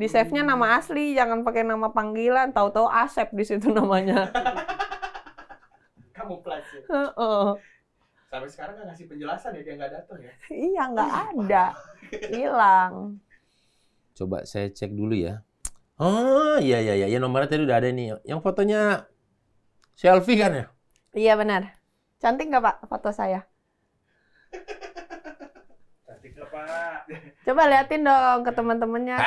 Di save-nya nama asli, jangan pakai nama panggilan. Tahu-tahu Asep di situ namanya. Kamu pelajar. Uh -uh. Sampai sekarang nggak ngasih penjelasan ya dia nggak datang ya? Iya nggak ada, hilang. Coba saya cek dulu ya. Oh iya iya iya, nomornya tadi udah ada nih. Yang fotonya selfie kan ya? Iya benar. Cantik nggak Pak foto saya? <laughs> Cantik nggak Pak? Coba liatin dong ke teman-temannya.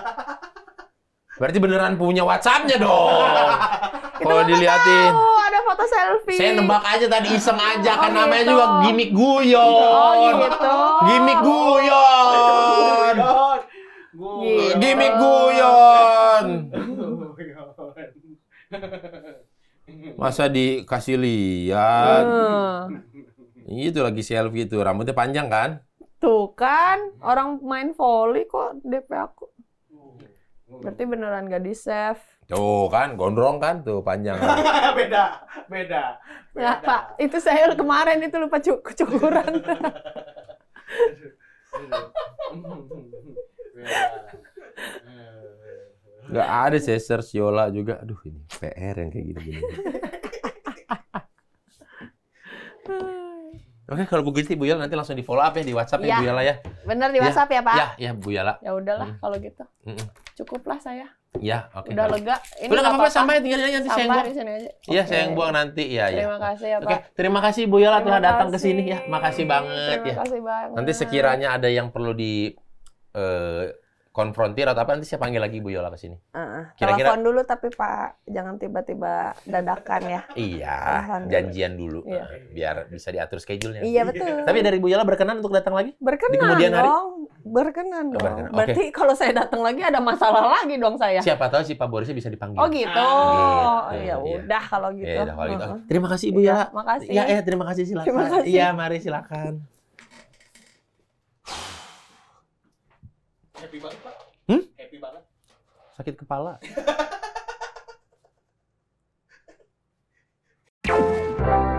<laughs> Berarti beneran punya WhatsAppnya dong. <laughs> Kalau diliatin. Tahu ada foto selfie. Saya nebak aja tadi iseng aja kan oh, kan gitu. namanya juga gimmick guyon. Oh gitu. Gimmick guyon. Gitu. Gimmick guyon. Gimmick guyon. Masa dikasih lihat? uh. Itu lagi selfie itu, rambutnya panjang kan? Tuh kan, orang main volley kok DP aku. Berarti beneran gak di save. Tuh kan, gondrong kan tuh panjang. Kan? <laughs> beda, beda, beda. Ya, Pak, itu saya kemarin itu lupa cukuran. <laughs> beda. <laughs> Eh. Gak ada Cesar Siola juga. Aduh ini PR yang kayak gini-gini. <laughs> Oke, kalau begitu Bu Yala nanti langsung di follow up ya di WhatsApp ya, ya Bu Yala ya. Bener di iya. WhatsApp ya Pak? Ya, ya Bu Yala. Ya udahlah hmm. kalau gitu. Hmm. Cukuplah saya. Ya, oke. Okay, Udah lega. Ini Udah apa-apa sampai tinggal nanti saya buang. Iya, saya yang buang nanti ya. Terima kasih ya Pak. Oke, terima kasih Bu Yala telah datang ke sini ya. Makasih banget terima ya. Terima banget. Nanti sekiranya ada yang perlu di uh, konfrontir atau apa nanti saya panggil lagi Bu Yola ke sini. Uh, Kira-kira telepon dulu tapi Pak jangan tiba-tiba dadakan ya. Iya, Telefon janjian dulu, dulu. Iya. Eh, biar bisa diatur schedule-nya. Iya betul. Tapi dari Bu Yola berkenan untuk datang lagi? Berkenan di kemudian hari? Berkenan dong. Berkenan. Oh, okay. Berarti kalau saya datang lagi ada masalah lagi dong saya. Siapa tahu si Pak Borisnya bisa dipanggil. Oh gitu. Ah. gitu. Ya iya. udah iya. kalau gitu. Ya, udah, kalau gitu. Uh -huh. Terima kasih Ibu Yola. Ya, makasih. Ya, ya terima kasih silakan. Terima kasih. Iya, mari silakan. Happy banget, Pak. Hmm? Happy banget. Sakit kepala. Thank <laughs> you.